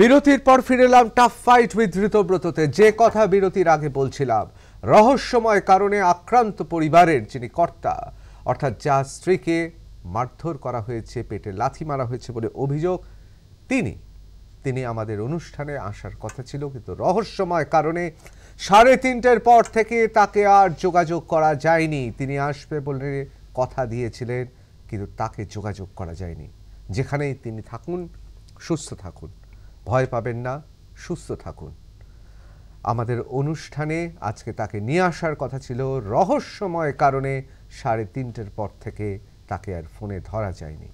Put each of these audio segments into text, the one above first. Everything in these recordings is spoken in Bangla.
বিরতির পর ফিরেলাম টাফ ফাইট উইথ ঋতব্রততে যে কথা বিরতির আগে বলছিলাম রহস্যময় কারণে আক্রান্ত পরিবারের যিনি কর্তা অর্থাৎ যা স্ত্রীকে মারধর করা হয়েছে পেটে লাথি মারা হয়েছে বলে অভিযোগ তিনি তিনি আমাদের অনুষ্ঠানে আসার কথা ছিল কিন্তু রহস্যময় কারণে সাড়ে তিনটের পর থেকে তাকে আর যোগাযোগ করা যায়নি তিনি আসবে বলে কথা দিয়েছিলেন কিন্তু তাকে যোগাযোগ করা যায়নি যেখানেই তিনি থাকুন সুস্থ থাকুন ভয় পাবেন না সুস্থ থাকুন আমাদের অনুষ্ঠানে আজকে তাকে নিয়ে আসার কথা ছিল রহস্যময় কারণে সাড়ে তিনটের পর থেকে তাকে আর ফোনে ধরা যায়নি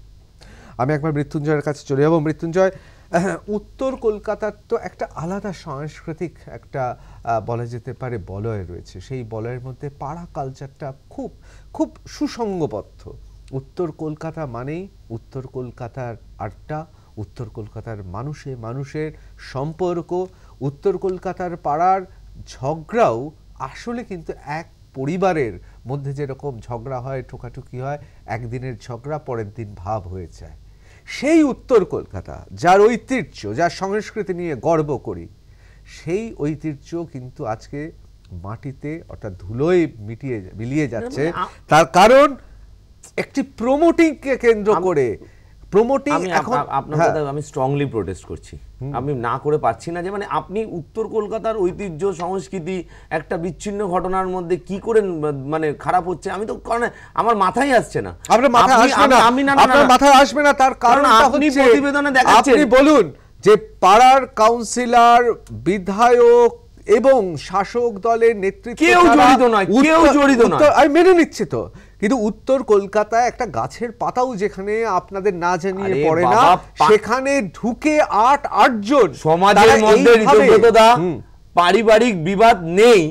আমি একবার মৃত্যুঞ্জয়ের কাছে চলে যাব মৃত্যুঞ্জয় উত্তর কলকাতার তো একটা আলাদা সাংস্কৃতিক একটা বলা যেতে পারে বলয় রয়েছে সেই বলয়ের মধ্যে পাড়া কালচারটা খুব খুব সুসঙ্গবদ্ধ উত্তর কলকাতা মানেই উত্তর কলকাতার আড্ডা উত্তর কলকাতার মানুষে মানুষের সম্পর্ক উত্তর কলকাতার পাড়ার ঝগড়াও আসলে কিন্তু এক পরিবারের মধ্যে যেরকম ঝগড়া হয় ঠোকাঠুকি হয় একদিনের ঝগড়া পরের দিন ভাব হয়ে যায় সেই উত্তর কলকাতা যার ঐতিহ্য যার সংস্কৃতি নিয়ে গর্ব করি সেই ঐতিহ্য কিন্তু আজকে মাটিতে অর্থাৎ ধুলোয় মিটিয়ে মিলিয়ে যাচ্ছে তার কারণ একটি প্রমোটিংকে কেন্দ্র করে প্রমোটিং এখন আপনার হ্যাঁ। কথা আমি স্ট্রংলি প্রোটেস্ট করছি আমি না করে পাচ্ছি না যে মানে আপনি উত্তর কলকাতার ঐতিহ্য সংস্কৃতি একটা বিচ্ছিন্ন ঘটনার মধ্যে কি করে মানে খারাপ হচ্ছে আমি তো কারণ আমার মাথায় আসছে না আপনার মাথায় আসবে না আমি না আপনার মাথায় আসবে না তার কারণ আপনি প্রতিবেদনে দেখাচ্ছেন আপনি বলুন যে পাড়ার কাউন্সিলর বিধায়ক এবং শাসক দলের নেতৃত্ব কেউ জড়িত নয় কেউ জড়িত নয় আমি মেনে নিচ্ছি তো কিন্তু উত্তর কলকাতায় একটা গাছের পাতাও যেখানে আপনাদের না জানিয়ে পড়ে না সেখানে ঢুকে আট আটজন সমাজের মধ্যে ঋতুব্রতদা পারিবারিক বিবাদ নেই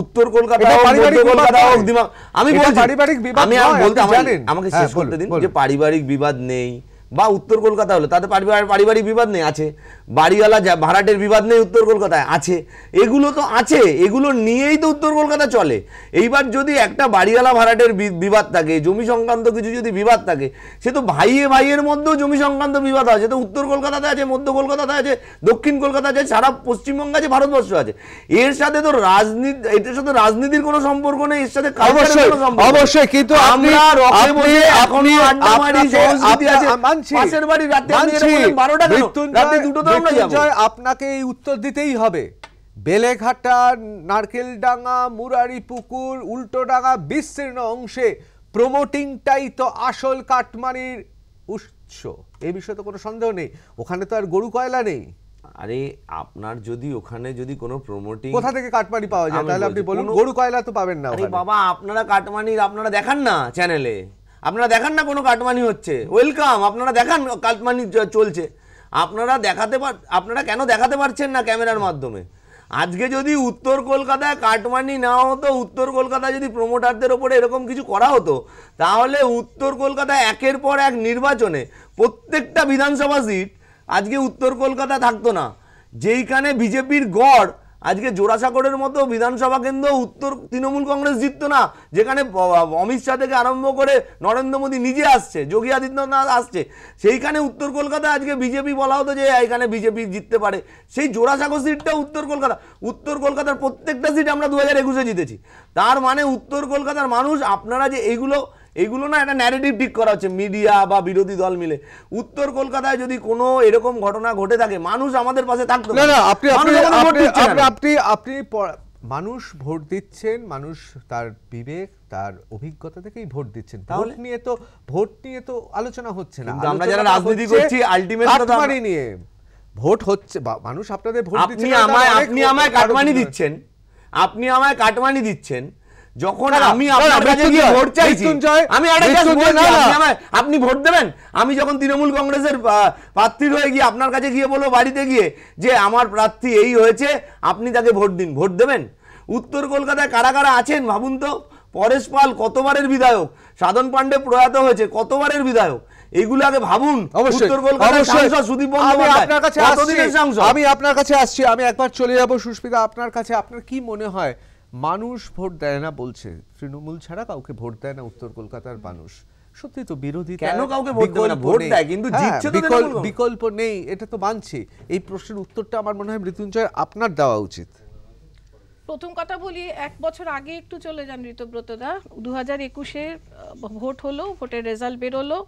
উত্তর কলকাতা আমি বলছি আমি বলতে আমাকে শেষ করতে দিন যে পারিবারিক বিবাদ হ্যাঁ, নেই বা উত্তর কলকাতা হলো তাতে পারিবারিক বিবাদ নেই আছে বাড়িওয়ালা যা ভাড়াটের বিবাদ নেই উত্তর কলকাতায় আছে এগুলো তো আছে এগুলো নিয়েই তো উত্তর কলকাতা চলে এইবার যদি একটা বাড়িওয়ালা ভাড়াটের বিবাদ থাকে জমি সংক্রান্ত কিছু যদি বিবাদ থাকে সে তো ভাইয়ে ভাইয়ের মধ্যেও জমি সংক্রান্ত বিবাদ আছে তো উত্তর কলকাতাতে আছে মধ্য কলকাতাতে আছে দক্ষিণ কলকাতা আছে সারা পশ্চিমবঙ্গ আছে ভারতবর্ষ আছে এর সাথে তো রাজনীতি এটার সাথে রাজনীতির কোনো সম্পর্ক নেই এর সাথে অবশ্যই কিন্তু আমরা আছে আপনাকে এই উত্তর দিতেই হবে বেলেঘাটা নারকেলডাঙ্গা মুরারি পুকুর উল্টোডাঙ্গা বিস্তীর্ণ অংশে প্রমোটিংটাই তো আসল কাটমানির উৎস এ বিষয়ে তো কোনো সন্দেহ নেই ওখানে তো আর গরু কয়লা নেই আরে আপনার যদি ওখানে যদি কোনো প্রমোটিং কোথা থেকে কাটমানি পাওয়া যায় তাহলে আপনি বলুন গরু কয়লা তো পাবেন না আরে বাবা আপনারা কাটমানির আপনারা দেখান না চ্যানেলে আপনারা দেখান না কোনো কাটমানি হচ্ছে ওয়েলকাম আপনারা দেখান কাটমানি চলছে আপনারা দেখাতে পার আপনারা কেন দেখাতে পারছেন না ক্যামেরার মাধ্যমে আজকে যদি উত্তর কলকাতায় কাটমানি না হতো উত্তর কলকাতায় যদি প্রমোটারদের ওপরে এরকম কিছু করা হতো তাহলে উত্তর কলকাতায় একের পর এক নির্বাচনে প্রত্যেকটা বিধানসভা সিট আজকে উত্তর কলকাতা থাকতো না যেইখানে বিজেপির গড় আজকে জোড়াসাগরের মতো বিধানসভা কেন্দ্র উত্তর তৃণমূল কংগ্রেস জিতত না যেখানে অমিত শাহ থেকে আরম্ভ করে নরেন্দ্র মোদী নিজে আসছে যোগী আদিত্যনাথ আসছে সেইখানে উত্তর কলকাতা আজকে বিজেপি বলা হতো যে এখানে বিজেপি জিততে পারে সেই জোড়াসাগর সিটটা উত্তর কলকাতা উত্তর কলকাতার প্রত্যেকটা সিট আমরা দু হাজার একুশে জিতেছি তার মানে উত্তর কলকাতার মানুষ আপনারা যে এইগুলো এইগুলো না একটা ন্যারেটিভ ঠিক করা হচ্ছে মিডিয়া বা বিরোধী দল মিলে উত্তর কলকাতায় যদি কোনো এরকম ঘটনা ঘটে থাকে মানুষ আমাদের পাশে থাকতো আপনি আপনি মানুষ ভোট দিচ্ছেন মানুষ তার বিবেক তার অভিজ্ঞতা থেকেই ভোট দিচ্ছেন ভোট নিয়ে তো ভোট নিয়ে তো আলোচনা হচ্ছে না আমরা যারা রাজনীতি করছি আলটিমেট কাটমানি নিয়ে ভোট হচ্ছে মানুষ আপনাদের ভোট দিচ্ছে আপনি আমায় আপনি আমায় কাটমানি দিচ্ছেন আপনি আমায় কাটমানি দিচ্ছেন যখন আমি ভোট চাইছি আমি আপনি ভোট দেবেন আমি যখন তৃণমূল কংগ্রেসের প্রার্থী হয়ে গিয়ে আপনার কাছে গিয়ে বলো বাড়িতে গিয়ে যে আমার প্রার্থী এই হয়েছে আপনি তাকে ভোট দিন ভোট দেবেন উত্তর কলকাতায় কারা কারা আছেন ভাবুন তো পরেশ পাল কতবারের বিধায়ক সাধন পাণ্ডে প্রয়াত হয়েছে কতবারের বিধায়ক এইগুলো আগে ভাবুন উত্তর কলকাতার সুদীপ আমি আপনার কাছে আসছি আমি একবার চলে যাবো সুস্মিতা আপনার কাছে আপনার কি মনে হয় মানুষ ভোট দেয় না বলছে তৃণমূল ছাড়া কাউকে ভোট দেয় না উত্তর কলকাতার মানুষ সত্যি তো বিরোধী কেন কাউকে ভোট দেয় কিন্তু হ্যাঁ, বিকল্প নেই এটা তো মানছি এই প্রশ্নের উত্তরটা আমার মনে হয় মৃত্যুঞ্জয় আপনার দেওয়া উচিত প্রথম কথা বলি এক বছর আগে একটু চলে যান ঋতব্রতদা দু হাজার একুশে ভোট হলো ভোটের রেজাল্ট বেরোলো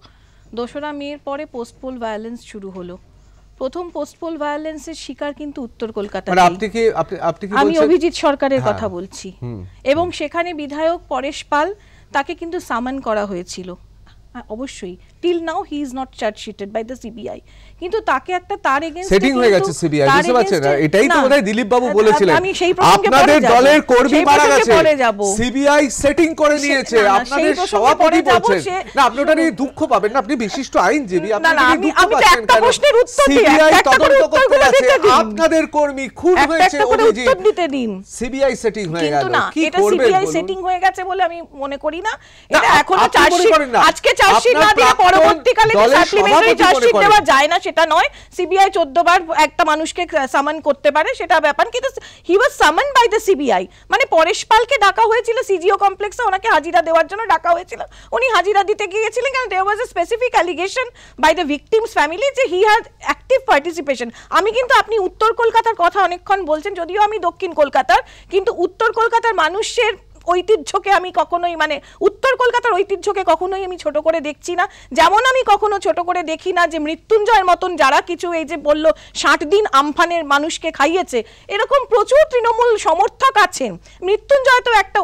দোসরা মেয়ের পরে পোস্টপোল ভায়োলেন্স শুরু হলো প্রথম পোস্টপোল ভায়োলেন্সের শিকার কিন্তু উত্তর কলকাতা মানে আমি অভিজিৎ সরকারের হ্যাঁ। কথা বলছি এবং সেখানে বিধায়ক পরেশ পাল তাকে কিন্তু সামান করা হয়েছিল অবশ্যই till now he is not chargesheeted by the CBI কিন্তু তাকে একটা তার এগেইনস্ট সেটিং হয়ে গেছে সিবিআই বুঝতে পারছেন না এটাই তো বোধহয় দিলীপ বাবু বলেছিলেন আমি সেই প্রসঙ্গে আপনাদের দলের কর্মী মারা গেছে সিবিআই সেটিং করে নিয়েছে আপনাদের সভাপতি বলছেন না আপনি ওটা নিয়ে দুঃখ পাবেন না আপনি বিশিষ্ট আইনজীবী আপনি দুঃখ পাবেন না পাচ্ছেন একটা প্রশ্নের উত্তর দিই সিবিআই তদন্ত করতে আছে আপনাদের কর্মী খুন হয়েছে অভিজিৎ উত্তর দিতে দিন সিবিআই সেটিং হয়ে গেল কি করবে এটা সিবিআই সেটিং হয়ে গেছে বলে আমি মনে করি না এটা এখনো চার্জশিট আজকে চার্জশিট না দিয়ে পরবর্তীকালে সাপ্লিমেন্টারি চার্জশিট দেওয়া যায় না সেটা নয় সিবিআই চোদ্দবার একটা মানুষকে সামান করতে পারে সেটা ব্যাপার কিন্তু হি ওয়াজ সামান বাই দ্য সিবিআই মানে পরেশ পালকে ডাকা হয়েছিল সিজিও কমপ্লেক্সে ওনাকে হাজিরা দেওয়ার জন্য ডাকা হয়েছিল উনি হাজিরা দিতে গিয়েছিলেন কারণ they was a specific allegation by the victims family যে হি হ্যাজ অ্যাক্টিভ পার্টিসিপেশন আমি কিন্তু আপনি উত্তর কলকাতার কথা অনেকক্ষণ বলছেন যদিও আমি দক্ষিণ কলকাতার কিন্তু উত্তর কলকাতার মানুষের ঐতিহ্যকে আমি কখনোই মানে উত্তর কলকাতার ঐতিহ্যকে কখনোই আমি ছোট করে দেখছি না যেমন আমি কখনো ছোট করে দেখি না যে মৃত্যুঞ্জয়ের মতন যারা কিছু এই যে বলল ষাট দিন আমফানের মানুষকে খাইয়েছে এরকম প্রচুর তৃণমূল সমর্থক আছেন মৃত্যুঞ্জয় তো একটা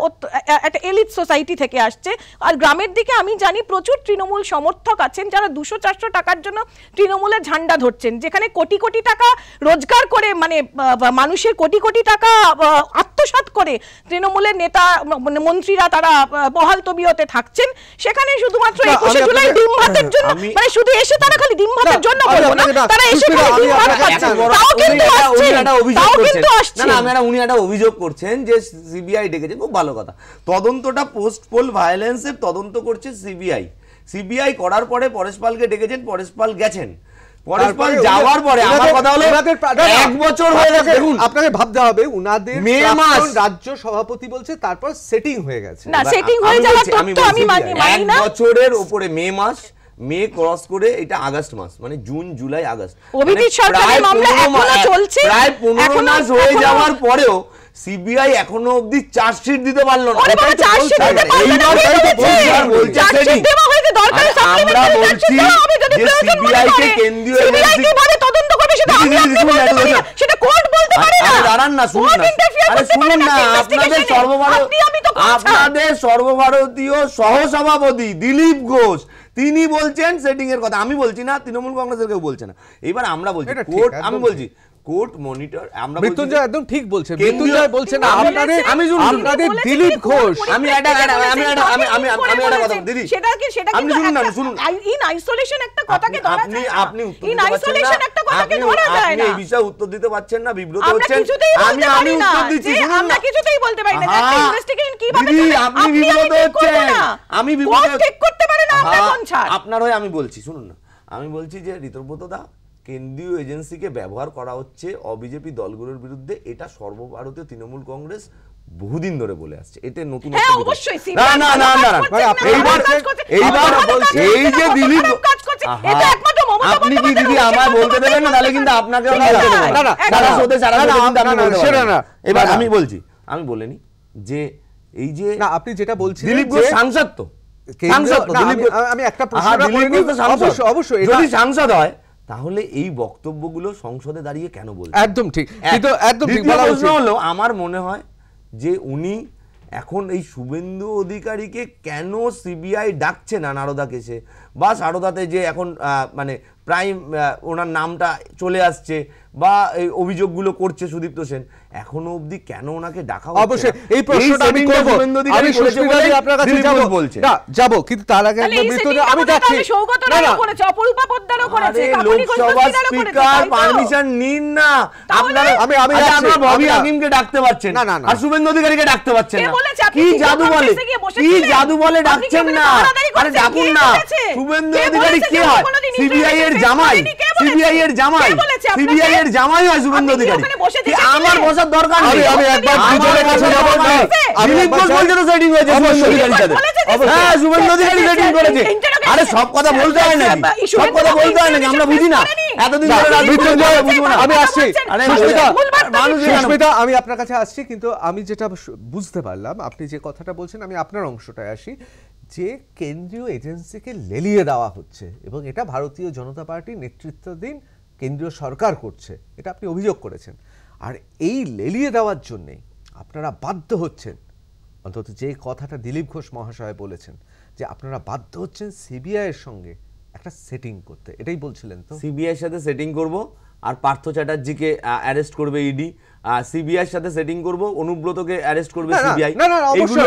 একটা এলিট সোসাইটি থেকে আসছে আর গ্রামের দিকে আমি জানি প্রচুর তৃণমূল সমর্থক আছেন যারা দুশো চারশো টাকার জন্য তৃণমূলের ঝান্ডা ধরছেন যেখানে কোটি কোটি টাকা রোজগার করে মানে মানুষের কোটি কোটি টাকা আত্মসাত করে তৃণমূলের নেতা মানে মন্ত্রীরা তারা বহাল তবিয়তে থাকছেন সেখানে শুধুমাত্র একুশে জুলাই ডিম ভাতের হ্যাঁ, জন্য মানে শুধু এসে তারা খালি ডিম ভাতের জন্য বলবো না তারা এসে খালি ডিম ভাত উনি একটা অভিযোগ করছেন যে সিবিআই ডেকেছে খুব ভালো কথা তদন্তটা পোস্ট পোল ভায়োলেন্সের তদন্ত করছে সিবিআই সিবিআই করার পরে পরেশপালকে ডেকেছেন পরেশপাল গেছেন রাজ্য সভাপতি বলছে তারপর সেটিং হয়ে গেছে বছরের উপরে মে মাস মে ক্রস করে এটা আগস্ট মাস মানে জুন জুলাই আগস্ট প্রায় পনেরো মাস হয়ে যাওয়ার পরেও সিবিআই এখনো অবধি চার্জশিট দিতে পারলো না সর্বভারতীয় দিলীপ ঘোষ তিনি বলছেন সেটিং এর কথা আমি বলছি না তৃণমূল কংগ্রেসের কেউ বলছে না এবার আমরা বলছি আমি বলছি কোর্ট মনিটর আমরা মৃত্যুঞ্জয় একদম ঠিক বলছে মৃত্যুঞ্জয় বলছে না আপনাদের আমি শুনুন আপনাদের দিলীপ ঘোষ আমি এটা আমি আমি আমি আমি এটা কথা দিদি সেটা কি সেটা কি শুনুন না শুনুন ইন আইসোলেশন একটা কথাকে ধরা যায় আপনি আপনি উত্তর ইন আইসোলেশন একটা কথাকে ধরা যায় না আপনি এই বিষয়ে উত্তর দিতে পারছেন না বিব্রত হচ্ছেন আমি আমি উত্তর দিচ্ছি শুনুন আমরা কিছুতেই বলতে পারি না যে ইনভেস্টিগেশন কিভাবে দিদি আপনি বিব্রত হচ্ছেন আমি বিব্রত ঠিক করতে পারে না আপনার কোন ছাড় আপনার হয়ে আমি বলছি শুনুন না আমি বলছি যে ঋতব্রত দা কেন্দ্রীয় এজেন্সিকে ব্যবহার করা হচ্ছে অবিজেপি দলগুলোর বিরুদ্ধে এটা সর্বভারতীয় তৃণমূল কংগ্রেস বহুদিন ধরে বলে আসছে এতে নতুন আপনি কি দিদি আমার বলতে দেবেন না তাহলে কিন্তু আপনাকে এবার আমি বলছি আমি বলিনি যে এই যে না আপনি যেটা বলছেন দিলীপ ঘোষ সাংসদ তো আমি একটা প্রশ্ন অবশ্যই যদি সাংসদ হয় তাহলে এই বক্তব্যগুলো সংসদে দাঁড়িয়ে কেন বলছেন একদম ঠিক কিন্তু একদম ঠিক বলা হলো আমার মনে হয় যে উনি এখন এই শুভেন্দু অধিকারীকে কেন সিবিআই ডাকছে না নারদা কেসে বা সারদাতে যে এখন মানে প্রাইম ওনার নামটা চলে আসছে বা এই অভিযোগগুলো করছে সুদীপ্ত সেন এখনো অবধি কেন ওনাকে ডাকা অবশ্যই এই প্রশ্নটা আমি করব আমি সুস্মিতাদি আপনার কাছে যাব বলছে না যাব কিন্তু তার আগে একটা মৃত্যু আমি যাচ্ছি সৌগত রায় করেছে অপরূপা পোদ্দারও করেছে কাপুরি লোকসভা স্পিকার পারমিশন নিন না আপনারা আমি আমি আচ্ছা, যাচ্ছি আমি ভবি আমিমকে ডাকতে পারছেন না না আর শুভেন্দু অধিকারীকে ডাকতে পারছেন না কি জাদু বলে কি জাদু বলে ডাকছেন না আরে ডাকুন না শুভেন্দু অধিকারী কে হয় সিবিআই এর জামাই সিবিআই এর জামাই সিবিআই মায়ের জামাই হয় শুভেন্দু অধিকারী আমার বসার দরকার নেই আমি একবার দুজনের কাছে যাব না আমি ঘোষ বলছে তো সেটিং হয়েছে শুভেন্দু অধিকারী সাথে হ্যাঁ শুভেন্দু অধিকারী সেটিং করেছে আরে সব কথা বলতে হয় না সব কথা বলতে হয় না আমরা বুঝি না এতদিন ধরে রাজনীতি করে বুঝবো না আমি আসছি আরে সুস্মিতা মানুষ সুস্মিতা আমি আপনার কাছে আসছি কিন্তু আমি যেটা বুঝতে পারলাম আপনি যে কথাটা বলছেন আমি আপনার অংশটায় আসি যে কেন্দ্রীয় এজেন্সিকে লেলিয়ে দেওয়া হচ্ছে এবং এটা ভারতীয় জনতা পার্টি নেতৃত্বাধীন কেন্দ্রীয় সরকার করছে এটা আপনি অভিযোগ করেছেন আর এই লেলিয়ে দেওয়ার জন্যে আপনারা বাধ্য হচ্ছেন অন্তত যে কথাটা দিলীপ ঘোষ মহাশয় বলেছেন যে আপনারা বাধ্য হচ্ছেন সিবিআইয়ের সঙ্গে একটা সেটিং করতে এটাই বলছিলেন তো সিবিআইয়ের সাথে সেটিং করব আর পার্থ চ্যাটার্জিকে অ্যারেস্ট করবে ইডি e সিবিআইয়ের সাথে সেটিং করব অনুব্রতকে অ্যারেস্ট করবে সিবিআই এগুলো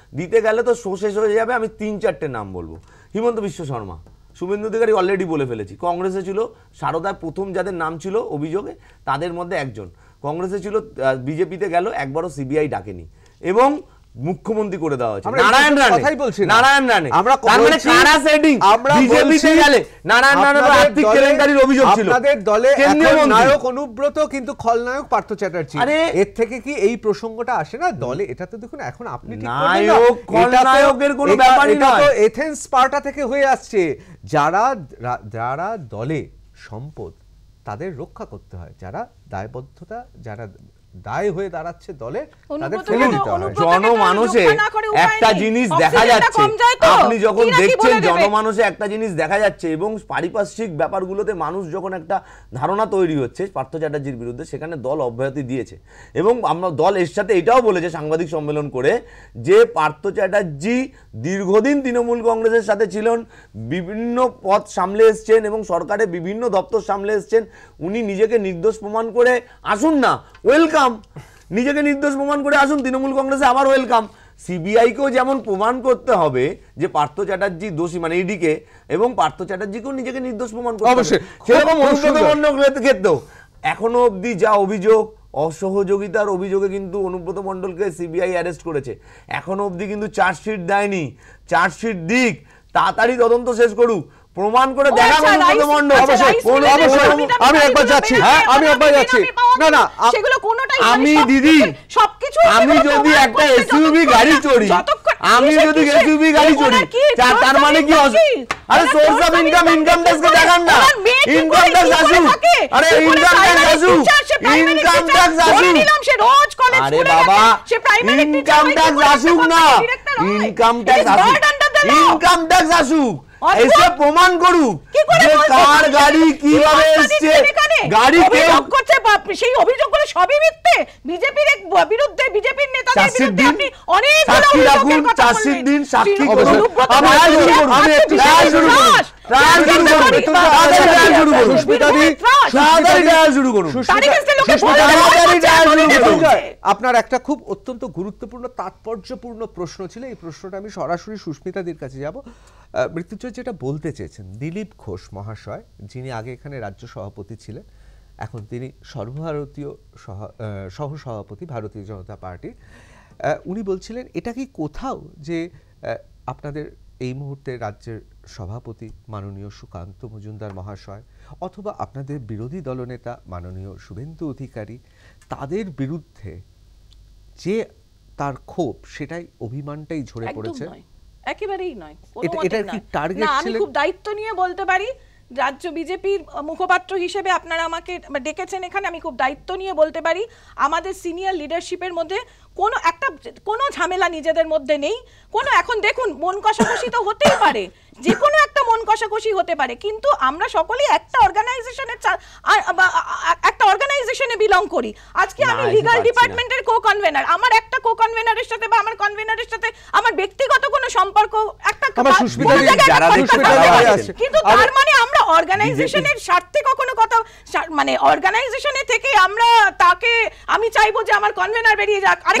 দিতে গেলে তো শো শেষ হয়ে যাবে আমি তিন চারটে নাম বলবো হিমন্ত বিশ্ব শর্মা শুভেন্দু অধিকারী অলরেডি বলে ফেলেছি কংগ্রেসে ছিল সারদায় প্রথম যাদের নাম ছিল অভিযোগে তাদের মধ্যে একজন কংগ্রেসে ছিল বিজেপিতে গেল একবারও সিবিআই ডাকেনি এবং মুখ্যমন্ত্রী করে দেওয়া হয়েছে নারায়ণ রানে কথাই বলছি নারায়ণ রানে আমরা তার মানে কারা সেটিং আমরা বিজেপি তে গেলে নারায়ণ রানের আর্থিক কেলেঙ্কারির অভিযোগ ছিল আপনাদের দলে নায়ক অনুব্রত কিন্তু খলনায়ক পার্থ চ্যাটার্জি এর থেকে কি এই প্রসঙ্গটা আসে না দলে এটা তো দেখুন এখন আপনি ঠিক নায়ক খলনায়কের কোনো ব্যাপারই না এটা তো এথেন্স পার্টা থেকে হয়ে আসছে যারা যারা দলে সম্পদ তাদের রক্ষা করতে হয় যারা দায়বদ্ধতা যারা দায় হয়ে দাঁড়াচ্ছে দলে তাদের ফেলে দিতে হবে জনমানুষে একটা জিনিস দেখা যাচ্ছে আপনি যখন দেখছেন জনমানুষে একটা জিনিস দেখা যাচ্ছে এবং পারিপার্শ্বিক ব্যাপারগুলোতে মানুষ যখন একটা ধারণা তৈরি হচ্ছে পার্থ চ্যাটার্জির বিরুদ্ধে সেখানে দল অব্যাহতি দিয়েছে এবং আমরা দল এর সাথে এটাও বলেছে সাংবাদিক সম্মেলন করে যে পার্থ চ্যাটার্জি দীর্ঘদিন তৃণমূল কংগ্রেসের সাথে ছিলেন বিভিন্ন পথ সামলে এসছেন এবং সরকারে বিভিন্ন দপ্তর সামলে এসছেন উনি নিজেকে নির্দোষ প্রমাণ করে আসুন না ওয়েলকাম ওয়েলকাম নিজেকে নির্দোষ প্রমাণ করে আসুন তৃণমূল কংগ্রেসে আবার ওয়েলকাম সিবিআইকেও যেমন প্রমাণ করতে হবে যে পার্থ চ্যাটার্জি দোষী মানে ইডিকে e এবং পার্থ চ্যাটার্জিকেও নিজেকে নির্দোষ প্রমাণ করতে হবে সেরকম অনুব্রত মণ্ডলের ক্ষেত্রেও এখনো অবধি যা অভিযোগ অসহযোগিতার অভিযোগে কিন্তু অনুব্রত মণ্ডলকে সিবিআই অ্যারেস্ট করেছে এখনো অবধি কিন্তু চার্জশিট দেয়নি চার্জশিট দিক তাড়াতাড়ি তদন্ত শেষ করুক প্রমাণ করে আচ্ছা, আচ্ছা, আমি একবার যাচ্ছি হ্যাঁ আমি একবার যাচ্ছি না না আমি দিদি সবকিছু আমি যদি একটা গাড়ি চড়ি আমি যদি গাড়ি চড়ি তার মানে কি আরে source of income income tax দেখান না ইনকাম ট্যাক্স আসু আরে ইনকাম ট্যাক্স আসু ইনকাম ট্যাক্স আসু আরে বাবা ইনকাম ট্যাক্স আসুক না ইনকাম ট্যাক্স ইনকাম ট্যাক্স আসুক এসে প্রমাণ করুক যে কার গাড়ি কিভাবে এসছে গাড়ি কে করছে সেই অভিযোগগুলো সবই মিথ্যে বিজেপির এক বিরুদ্ধে বিজেপির নেতাদের বিরুদ্ধে আপনি অনেক সাক্ষী কথা চাষির সাক্ষী আমি শুরু করব আমি শুরু করব আপনার একটা খুব অত্যন্ত গুরুত্বপূর্ণ তাৎপর্যপূর্ণ প্রশ্ন ছিল এই প্রশ্নটা আমি সরাসরি সুস্মিতাদির কাছে যাব মৃত্যুঞ্জয় যেটা বলতে চেয়েছেন দিলীপ ঘোষ মহাশয় যিনি আগে এখানে রাজ্য সভাপতি ছিলেন এখন তিনি সর্বভারতীয় সহ সভাপতি ভারতীয় জনতা পার্টি উনি বলছিলেন এটা কি কোথাও যে আপনাদের এই মুহূর্তে রাজ্যের সভাপতি মাননীয় সুকান্ত মজুমদার মহাশয় অথবা আপনাদের বিরোধী দলনেতা মাননীয় শুভেন্দু অধিকারী তাদের বিরুদ্ধে যে তার ক্ষোভ সেটাই অভিমানটাই ঝরে পড়েছে একেবারেই নয় এটা কি টার্গেট ছিল আমি খুব দায়িত্ব নিয়ে বলতে পারি রাজ্য বিজেপির মুখপাত্র হিসেবে আপনারা আমাকে ডেকেছেন এখানে আমি খুব দায়িত্ব নিয়ে বলতে পারি আমাদের সিনিয়র লিডারশিপের মধ্যে কোনো একটা কোনো ঝামেলা নিজেদের মধ্যে নেই কোনো এখন দেখুন মন কষাকষি তো হতেই পারে যে কোনো একটা মন কষাকষি হতে পারে কিন্তু আমরা সকলেই একটা অর্গানাইজেশনের একটা অর্গানাইজেশনে বিলং করি আজকে আমি লিগাল ডিপার্টমেন্টের কো কনভেনার আমার একটা কো কনভেনারের সাথে বা আমার কনভেনারের সাথে আমার ব্যক্তিগত কোনো সম্পর্ক একটা কিন্তু তার মানে আমরা অর্গানাইজেশনের স্বার্থে কখনো কথা মানে অর্গানাইজেশনে থেকে আমরা তাকে আমি চাইবো যে আমার কনভেনার বেরিয়ে যাক আরে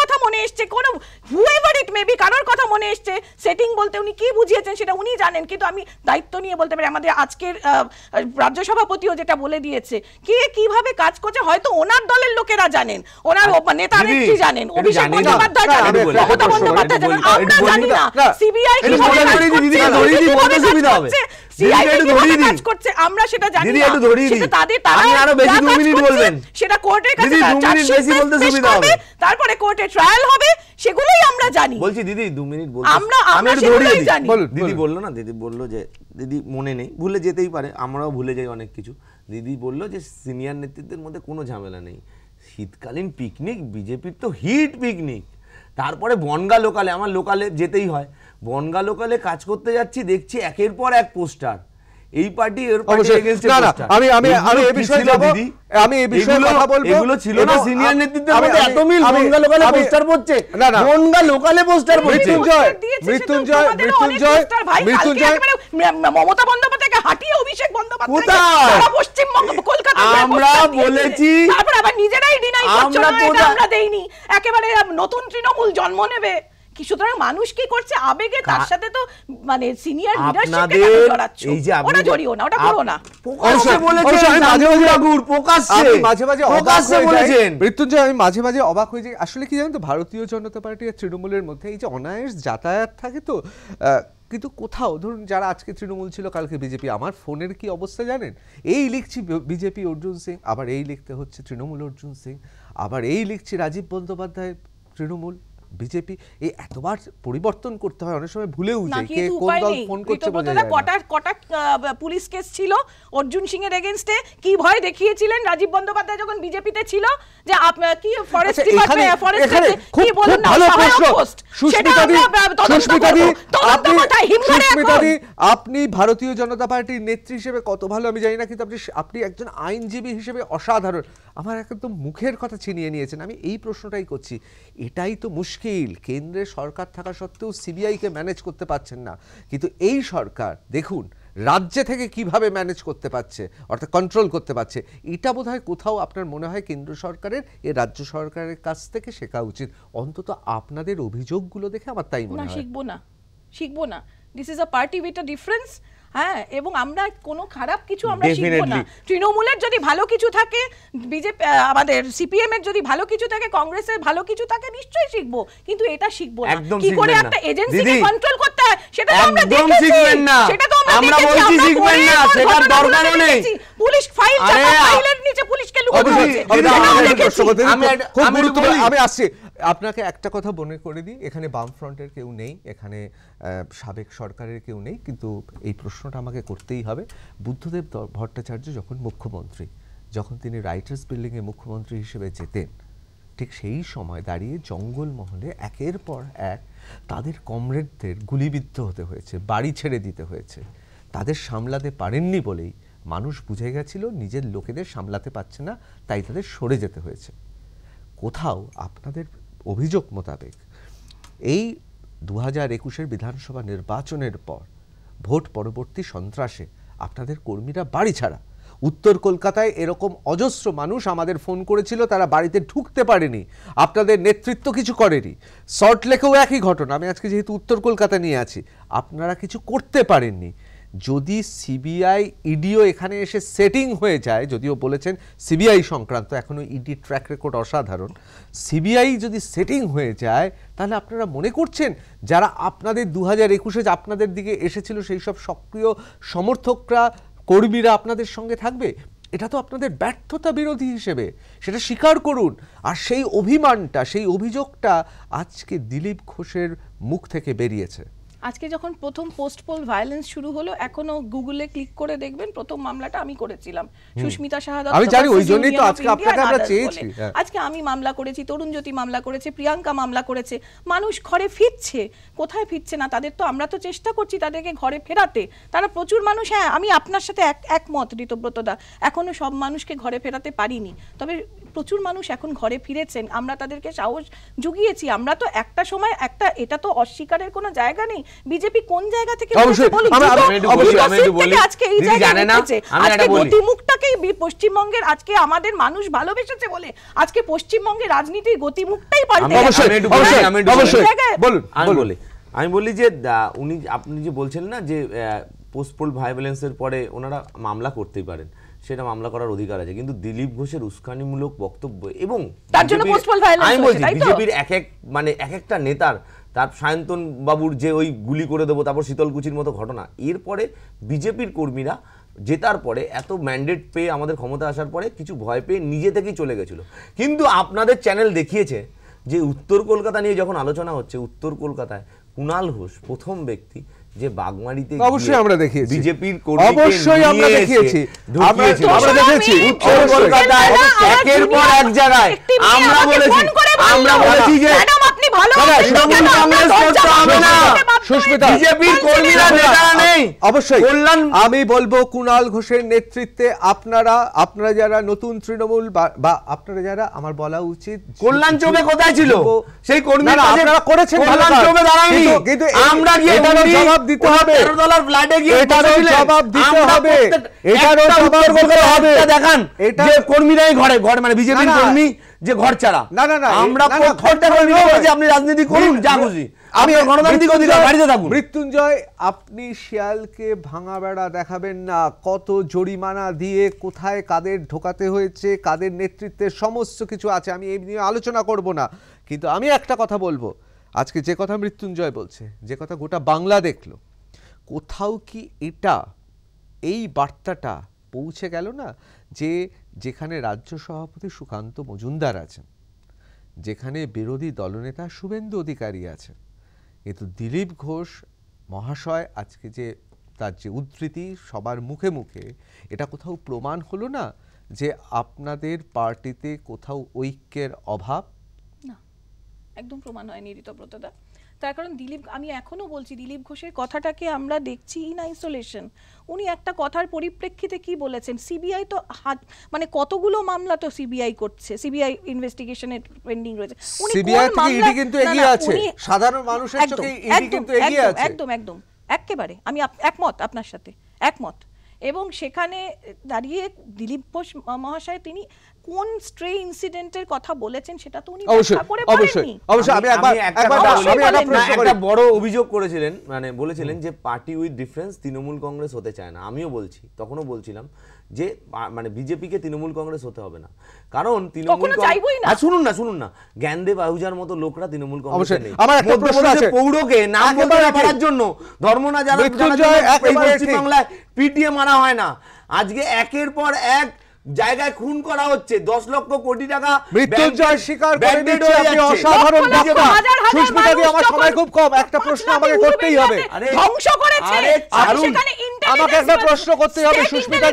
কথা মনে এসছে কোনো হুয়েভার ইট মেবি কারোর কথা মনে এসছে সেটিং বলতে উনি কি বুঝিয়েছেন সেটা উনি জানেন কিন্তু আমি দায়িত্ব নিয়ে বলতে পারি আমাদের আজকের রাজ্য সভাপতিও যেটা বলে দিয়েছে কে কিভাবে কাজ করছে হয়তো ওনার দলের লোকেরা জানেন ওনার নেতা নেত্রী জানেন অভিষেক বন্দ্যোপাধ্যায় জানেন বন্দ্যোপাধ্যায় জানেন আমরা জানি না সিবিআই কিভাবে কাজ করছে তারপরে কোর্টে ট্রায়াল হবে সেগুলোই আমরা জানি বলছি দিদি দু মিনিট বলছি আমরা আমরা সেগুলোই জানি দিদি বললো না দিদি বললো যে দিদি মনে নেই ভুলে যেতেই পারে আমরাও ভুলে যাই অনেক কিছু দিদি বললো যে সিনিয়র নেতৃত্বের মধ্যে কোনো ঝামেলা নেই শীতকালীন পিকনিক বিজেপির তো হিট পিকনিক তারপরে বনগা লোকালে আমার লোকালে যেতেই হয় বনগা লোকালে কাজ করতে যাচ্ছি দেখছি একের পর এক পোস্টার এই পার্টি এর আমি আমি আমি এই বিষয়ে যাব আমি এই বিষয়ে কথা বলবো এগুলো ছিল না সিনিয়র নেতৃত্বের মধ্যে এত মিল লোকালে পোস্টার পড়ছে লোকালে পোস্টার পড়ছে মৃত্যুঞ্জয় মৃত্যুঞ্জয় মৃত্যুঞ্জয় মৃত্যুঞ্জয় মমতা বন্দ্যোপাধ্যায়কে হাঁটিয়ে অভিষেক বন্দ্যোপাধ্যায় পশ্চিমবঙ্গ কলকাতা আমরা বলেছি তারপর আবার নিজেরাই ডিনাই করছো আমরা দেইনি একেবারে নতুন তৃণমূল জন্ম নেবে সুতরাং মানুষ কি করছে আবেগে তার সাথে তো মানে সিনিয়র মৃত্যুঞ্জয় আমি মাঝে মাঝে অবাক হয়ে যাই আসলে কি জানেন তো ভারতীয় জনতা পার্টি আর তৃণমূলের মধ্যে এই যে অনায়াস যাতায়াত থাকে তো কিন্তু কোথাও ধরুন যারা আজকে তৃণমূল ছিল কালকে বিজেপি আমার ফোনের কি অবস্থা জানেন এই লিখছি বিজেপি অর্জুন সিং আবার এই লিখতে হচ্ছে তৃণমূল অর্জুন সিং আবার এই লিখছি রাজীব বন্দ্যোপাধ্যায় তৃণমূল বিজেপি এই এতবার পরিবর্তন করতে হয় অনেক সময় ভুলেও যায় কে কোন দল ফোন করছে বলে না কটা কটা পুলিশ কেস ছিল অর্জুন সিং এর এগেইনস্টে কি ভয় দেখিয়েছিলেন রাজীব বন্দ্যোপাধ্যায় যখন বিজেপিতে ছিল যে আপনি কি ফরেস্ট ডিপার্টমেন্ট ফরেস্ট্রি কি বলেন না সুস্মিতা সুস্মিতা দি দি আপনি ভারতীয় জনতা পার্টির নেত্রী হিসেবে কত ভালো আমি জানি না কিন্তু আপনি আপনি একজন আইনজীবী হিসেবে অসাধারণ আমার একদম মুখের কথা ছিনিয়ে নিয়েছেন আমি এই প্রশ্নটাই করছি এটাই তো মুশকিল কেন্দ্রে সরকার থাকা সত্ত্বেও সিবিআইকে ম্যানেজ করতে পারছেন না কিন্তু এই সরকার দেখুন রাজ্যে থেকে কিভাবে ম্যানেজ করতে পারছে অর্থাৎ কন্ট্রোল করতে পারছে এটা বোধ কোথাও আপনার মনে হয় কেন্দ্র সরকারের এ রাজ্য সরকারের কাছ থেকে শেখা উচিত অন্তত আপনাদের অভিযোগগুলো দেখে আমার তাই মনে হয় শিখবো না শিখবো না this is a party with a difference হ্যাঁ এবং আমরা কোনো খারাপ কিছু আমরা শিখবো না তৃণমূলের যদি ভালো কিছু থাকে বিজেপি আমাদের সিপিএম এর যদি ভালো কিছু থাকে কংগ্রেসের ভালো কিছু থাকে নিশ্চয়ই শিখবো কিন্তু এটা শিখবো না কি করে একটা এজেন্সিকে কন্ট্রোল করতে হয় সেটা তো আমরা দেখেছি সেটা তো আমরা বলছি শিখবেন না সেটা দরকার নেই পুলিশ ফাইল ফাইলের নিচে পুলিশকে লুকানো আছে আমি খুব গুরুত্বপূর্ণ আমি আসছি আপনাকে একটা কথা মনে করে দিই এখানে বাম ফ্রন্টের কেউ নেই এখানে সাবেক সরকারের কেউ নেই কিন্তু এই প্রশ্নটা আমাকে করতেই হবে বুদ্ধদেব ভট্টাচার্য যখন মুখ্যমন্ত্রী যখন তিনি রাইটার্স বিল্ডিংয়ে মুখ্যমন্ত্রী হিসেবে যেতেন ঠিক সেই সময় দাঁড়িয়ে জঙ্গলমহলে একের পর এক তাদের কমরেডদের গুলিবিদ্ধ হতে হয়েছে বাড়ি ছেড়ে দিতে হয়েছে তাদের সামলাতে পারেননি বলেই মানুষ বুঝে গেছিল নিজের লোকেদের সামলাতে পারছে না তাই তাদের সরে যেতে হয়েছে কোথাও আপনাদের অভিযোগ মোতাবেক এই দু হাজার একুশের বিধানসভা নির্বাচনের পর ভোট পরবর্তী সন্ত্রাসে আপনাদের কর্মীরা বাড়ি ছাড়া উত্তর কলকাতায় এরকম অজস্র মানুষ আমাদের ফোন করেছিল তারা বাড়িতে ঢুকতে পারেনি আপনাদের নেতৃত্ব কিছু করেনি সল্টলেকেও একই ঘটনা আমি আজকে যেহেতু উত্তর কলকাতা নিয়ে আছি আপনারা কিছু করতে পারেননি যদি সিবিআই ইডিও e এখানে এসে সেটিং হয়ে যায় যদিও বলেছেন সিবিআই সংক্রান্ত এখনও ইডি ট্র্যাক রেকর্ড অসাধারণ সিবিআই যদি সেটিং হয়ে যায় তাহলে আপনারা মনে করছেন যারা আপনাদের দু হাজার একুশে আপনাদের দিকে এসেছিল সেই সব সক্রিয় সমর্থকরা কর্মীরা আপনাদের সঙ্গে থাকবে এটা তো আপনাদের ব্যর্থতা বিরোধী হিসেবে সেটা স্বীকার করুন আর সেই অভিমানটা সেই অভিযোগটা আজকে দিলীপ ঘোষের মুখ থেকে বেরিয়েছে আজকে যখন প্রথম পোস্ট পোল ভায়োলেন্স শুরু হলো এখনো গুগলে ক্লিক করে দেখবেন প্রথম মামলাটা আমি করেছিলাম সুস্মিতা সাহা আমি জানি ওই জন্যই তো আজকে আপনাকে আমরা চেয়েছি হ্যাঁ। আজকে আমি মামলা করেছি তরুণ জ্যোতি মামলা করেছে প্রিয়াঙ্কা মামলা করেছে মানুষ ঘরে ফিরছে কোথায় ফিরছে না তাদের তো আমরা তো চেষ্টা করছি তাদেরকে ঘরে ফেরাতে তারা প্রচুর মানুষ হ্যাঁ আমি আপনার সাথে এক একমত ঋতব্রতদা এখনো সব মানুষকে ঘরে ফেরাতে পারিনি তবে প্রচুর মানুষ এখন ঘরে ফিরেছেন আমরা তাদেরকে সাহস জুগিয়েছি আমরা তো একটা সময় একটা এটা তো অস্বীকারের কোনো জায়গা নেই বিজেপি কোন জায়গা থেকে আজকে এই গতিমুখটাকেই পশ্চিমবঙ্গের আজকে আমাদের মানুষ ভালোবেসেছে বলে আজকে পশ্চিমবঙ্গের রাজনীতির গতিমুখটাই পাল্টে আমি বলি আমি বলি যে উনি আপনি যে বলছেন না যে পোস্টপোল ভায়োলেন্সের পরে ওনারা মামলা করতেই পারেন সেটা মামলা করার অধিকার আছে কিন্তু দিলীপ ঘোষের উস্কানিমূলক বক্তব্য এবং আমি বলছি বিজেপির এক এক মানে এক একটা নেতার তার সায়ন্তন বাবুর যে ওই গুলি করে দেবো তারপর শীতলকুচির মতো ঘটনা এরপরে বিজেপির কর্মীরা জেতার পরে এত ম্যান্ডেট পেয়ে আমাদের ক্ষমতা আসার পরে কিছু ভয় পেয়ে নিজে থেকেই চলে গেছিলো কিন্তু আপনাদের চ্যানেল দেখিয়েছে যে উত্তর কলকাতা নিয়ে যখন আলোচনা হচ্ছে উত্তর কলকাতায় কুণাল ঘোষ প্রথম ব্যক্তি যে বাগমারিতে অবশ্যই আমরা দেখিয়েছি বিজেপির অবশ্যই আমরা দেখিয়েছি আমরা দেখেছি উত্তর কলকাতায় একের পর এক জায়গায় আমরা বলেছি আমরা বলেছি যে আমি বলবো ঘোষের নেতৃত্বে আপনারা আপনারা যারা নতুন তৃণমূল বা আপনারা যারা আমার বলা উচিত কল্যাণ কোথায় ছিল সেই দেখান কর্মীরাই ঘরে ঘরে মানে বিজেপির কর্মী যে ঘর ছাড়া না না না আমরা আপনি রাজনীতি করুন যা খুশি আমি গণতান্ত্রিক অধিকার বাড়িতে থাকুন মৃত্যুঞ্জয় আপনি শিয়ালকে ভাঙা বেড়া দেখাবেন না কত জরিমানা দিয়ে কোথায় কাদের ঢোকাতে হয়েছে কাদের নেতৃত্বে সমস্ত কিছু আছে আমি এই নিয়ে আলোচনা করব না কিন্তু আমি একটা কথা বলবো আজকে যে কথা মৃত্যুঞ্জয় বলছে যে কথা গোটা বাংলা দেখলো কোথাও কি এটা এই বার্তাটা পৌঁছে গেল না যে যেখানে রাজ্য সভাপতি সুকান্ত মজুমদার আছেন যেখানে বিরোধী দলনেতা শুভেন্দু অধিকারী আছেন কিন্তু দিলীপ ঘোষ মহাশয় আজকে যে তার যে উদ্ধৃতি সবার মুখে মুখে এটা কোথাও প্রমাণ হলো না যে আপনাদের পার্টিতে কোথাও ঐক্যের অভাব না একদম প্রমাণ হয়নি ঋতব্রতদা তার কারণ দিলীপ আমি এখনও বলছি দিলীপ ঘোষের কথাটাকে আমরা দেখছি ইন আইসোলেশন উনি একটা কথার পরিপ্রেক্ষিতে কি বলেছেন সিবিআই তো হাত মানে কতগুলো মামলা তো সিবিআই করছে সিবিআই ইনভেস্টিগেশনের পেন্ডিং রয়েছে e সিবিআই e কিন্তু এগিয়ে আছে সাধারণ মানুষের চোখে ইডি কিন্তু এগিয়ে আছে একদম একদম একেবারে আমি একমত আপনার সাথে একমত এবং সেখানে দাঁড়িয়ে দিলীপ ঘোষ মহাশয় তিনি কোন স্ট্রে ইনসিডেন্টের কথা বলেছেন সেটা তো উনি একটা বড় অভিযোগ করেছিলেন মানে বলেছিলেন যে party with difference Trinamool Congress হতে চায় না আমিও বলছি তখনও বলছিলাম যে মানে বিজেপিকে তৃণমূল কংগ্রেস হতে হবে না কারণ তৃণমূল শুনুন না শুনুন না জ্ঞানদেব আহুজার মতো লোকরা তৃণমূল কংগ্রেস আমার একটা প্রশ্ন আছে পৌরকে নাম বলতে পারার জন্য ধর্মনা যারা পিটিএ মারা হয় না আজকে একের পর এক জায়গায় খুন করা হচ্ছে দশ লক্ষ কোটি টাকা মৃত্যুঞ্জয় স্বীকার অসাধারণ আমার সময় খুব কম একটা প্রশ্ন আমাকে করতেই হবে আমাকে একটা প্রশ্ন করতেই হবে সুস্মিতা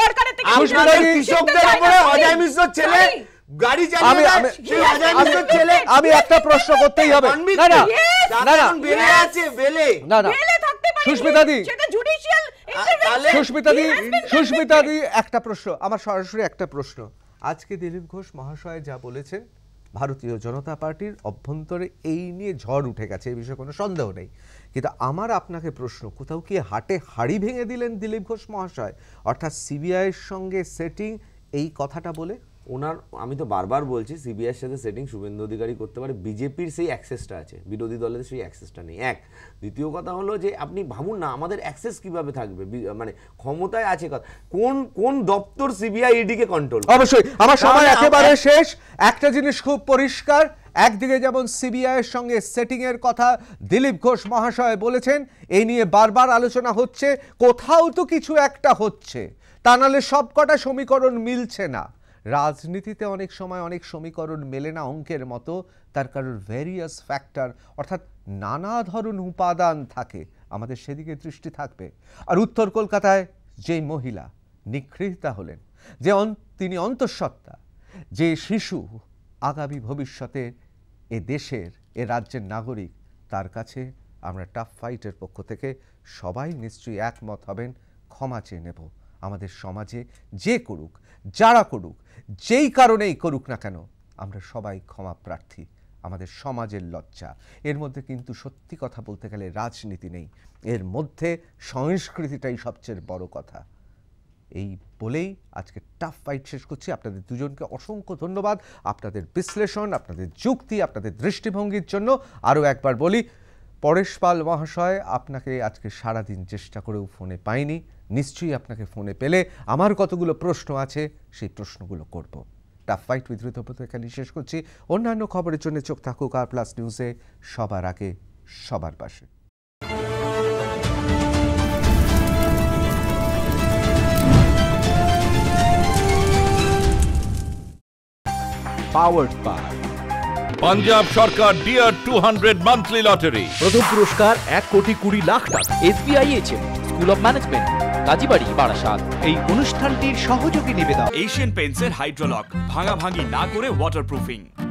সরকারের কৃষকদের অজয় মিশ্র ছেলে গাড়ি চালিয়ে ছেলে আমি একটা প্রশ্ন করতেই হবে না না না না বেলে আছে বেলে না না সুস্মিতা দি সুস্মিতা দি সুস্মিতা দি একটা প্রশ্ন আমার সরাসরি একটা প্রশ্ন আজকে দিলীপ ঘোষ মহাশয় যা বলেছেন ভারতীয় জনতা পার্টির অভ্যন্তরে এই নিয়ে ঝড় উঠে গেছে এই বিষয়ে কোনো সন্দেহ নেই কিন্তু আমার আপনাকে প্রশ্ন কোথাও কি হাটে হাড়ি ভেঙে দিলেন দিলীপ ঘোষ মহাশয় অর্থাৎ সিবিআইয়ের সঙ্গে সেটিং এই কথাটা বলে ওনার আমি তো বারবার বলছি সিবিআইয়ের সাথে সেটিং শুভেন্দু অধিকারী করতে পারে বিজেপির সেই অ্যাক্সেসটা আছে বিরোধী দলের সেই অ্যাক্সেসটা নেই এক দ্বিতীয় কথা হলো যে আপনি ভাবুন না আমাদের অ্যাক্সেস কিভাবে থাকবে মানে ক্ষমতায় আছে কথা কোন কোন দপ্তর সিবিআই ইডিকে কন্ট্রোল অবশ্যই আমার সময় একেবারে শেষ একটা জিনিস খুব পরিষ্কার একদিকে যেমন সিবিআইয়ের সঙ্গে সেটিংয়ের কথা দিলীপ ঘোষ মহাশয় বলেছেন এই নিয়ে বারবার আলোচনা হচ্ছে কোথাও তো কিছু একটা হচ্ছে তা নাহলে সবকটা সমীকরণ মিলছে না রাজনীতিতে অনেক সময় অনেক সমীকরণ মেলে না অঙ্কের মতো তার কারোর ভেরিয়াস ফ্যাক্টর অর্থাৎ নানা ধরন উপাদান থাকে আমাদের সেদিকে দৃষ্টি থাকবে আর উত্তর কলকাতায় যে মহিলা নিগৃহীতা হলেন যে তিনি অন্তঃসত্ত্বা যে শিশু আগামী ভবিষ্যতে এ দেশের এ রাজ্যের নাগরিক তার কাছে আমরা টাফ ফাইটের পক্ষ থেকে সবাই নিশ্চয়ই একমত হবেন ক্ষমা চেয়ে নেব আমাদের সমাজে যে করুক যারা করুক যেই কারণেই করুক না কেন আমরা সবাই ক্ষমা প্রার্থী আমাদের সমাজের লজ্জা এর মধ্যে কিন্তু সত্যি কথা বলতে গেলে রাজনীতি নেই এর মধ্যে সংস্কৃতিটাই সবচেয়ে বড় কথা এই বলেই আজকে টাফ ফাইট শেষ করছি আপনাদের দুজনকে অসংখ্য ধন্যবাদ আপনাদের বিশ্লেষণ আপনাদের যুক্তি আপনাদের দৃষ্টিভঙ্গির জন্য আরও একবার বলি পরেশ পাল মহাশয় আপনাকে আজকে সারাদিন চেষ্টা করেও ফোনে পাইনি নিশ্চয়ই আপনাকে ফোনে পেলে আমার কতগুলো প্রশ্ন আছে সেই প্রশ্নগুলো করব টাফ ফাইট উইথ ঋতব্রত এখানে শেষ করছি অন্যান্য খবরের জন্য চোখ থাকুক আর প্লাস নিউজে সবার আগে সবার পাশে powered by পাঞ্জাব সরকার dear two hundred monthly lottery প্রথম পুরস্কার এক কোটি কুড়ি লাখ টাকা SBI school of management Kazibari Barasat এই অনুষ্ঠানটির সহযোগী নিবেদন এশিয়ান পেন্টসের হাইড্রোলক ভাঙি না করে ওয়াটারপ্রুফিং